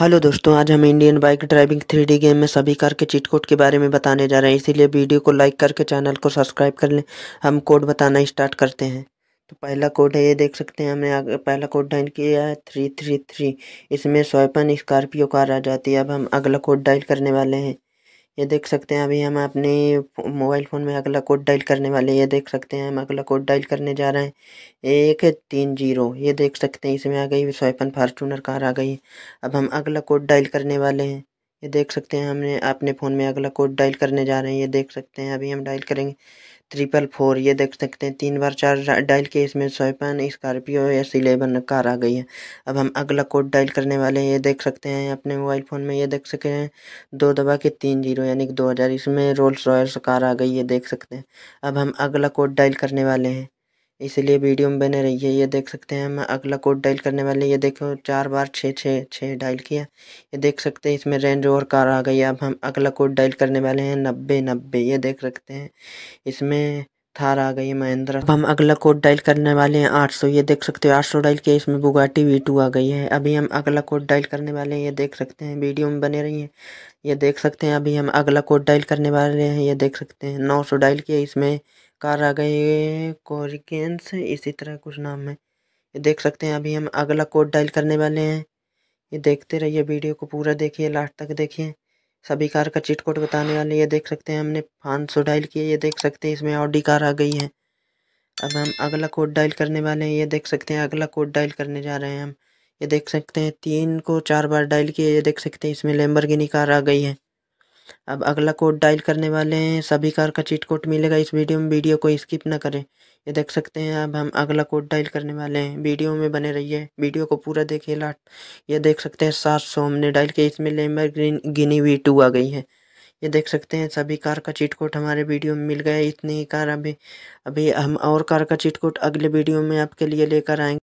hello दोस्तों आज हम Indian bike driving three game में सभी कार के चीट कोड के बारे में बताने जा रहे हैं इसीलिए वीडियो को लाइक करके चैनल को सब्सक्राइब कर लें हम कोड बताना स्टार्ट करते हैं तो पहला कोड है ये देख सकते हैं हमने आगे पहला कोड डाइल किया है थ्री थ्री थ्री इसमें स्वयपन स्कॉर्पियो कार आ जाती है अब हम अगला कोड डाइल करने वाले हैं ये देख सकते हैं अभी हम अपने मोबाइल फ़ोन में अगला कोड डायल करने वाले ये देख सकते हैं हम अगला कोड डायल करने जा रहे हैं एक तीन जीरो ये देख सकते हैं इसमें आ गई स्वाइपन फार्चूनर कार आ गई अब हम अगला कोड डायल करने वाले हैं ये देख सकते हैं हमने अपने फ़ोन में अगला कोड डायल करने जा रहे हैं ये देख सकते हैं अभी हम डायल करेंगे ट्रिपल फोर ये देख सकते हैं तीन बार चार डायल के इसमें स्वैपन स्कॉर्पियो या इलेवन कार आ गई है अब हम अगला कोड डायल करने वाले हैं ये देख सकते हैं अपने मोबाइल फ़ोन में ये देख सकते हैं दो दबा के तीन जीरो यानी कि दो हज़ार इसमें रोल्स रॉयल्स कार आ गई ये देख सकते हैं अब हम अगला कोड डायल करने वाले हैं इसलिए वीडियो में बने रहिए ये देख सकते हैं हम अगला कोड डायल करने वाले ये देखो चार बार छः छः छः डायल किया ये देख सकते हैं इसमें रेंज ओवर कार आ गई अब हम अगला कोड डायल करने वाले हैं नब्बे नब्बे ये देख सकते हैं इसमें थार आ गई है महिंद्रा अब हम अगला कोड डायल करने वाले हैं आठ सौ ये देख सकते हो आठ सौ डायल किया इसमें बुगाटी वी टू आ गई है अभी हम अगला कोड डायल करने वाले हैं ये देख सकते हैं वीडियो में बने रही है ये देख सकते हैं अभी हम अगला कोड डायल करने वाले हैं ये देख सकते हैं नौ सौ डायल किया इसमें कार आ कारागे कोरिकेंस इसी तरह कुछ नाम है ये देख सकते हैं अभी हम अगला कोड डायल करने वाले हैं ये देखते रहिए वीडियो को पूरा देखिए लास्ट तक देखिए सभी कार का चिट कोड बताने वाले ये देख सकते हैं हमने पाँच सौ डायल किए ये देख सकते हैं इसमें ऑडी कार आ गई है अब हम अगला कोड डायल करने वाले हैं ये देख सकते हैं अगला कोड डायल करने जा रहे हैं हम ये देख सकते हैं तीन को चार बार डायल किए ये देख सकते हैं इसमें लेम्बर कार आ गई है अब अगला कोड डायल करने वाले हैं सभी कार का चीट कोड मिलेगा इस वीडियो में वीडियो को स्किप ना करें ये देख सकते हैं अब हम अगला कोड डायल करने वाले हैं वीडियो में बने रहिए वीडियो को पूरा देखिए लाट ये देख सकते हैं सात सौ हमने डायल किया इसमें लेमर ग्रीन गिनी वी टू आ गई है ये देख सकते हैं सभी कार का चीट कोड हमारे वीडियो में मिल गया इतनी ही कार अभी अभी हम और कार का चीट कोड अगले वीडियो में आपके लिए लेकर आएंगे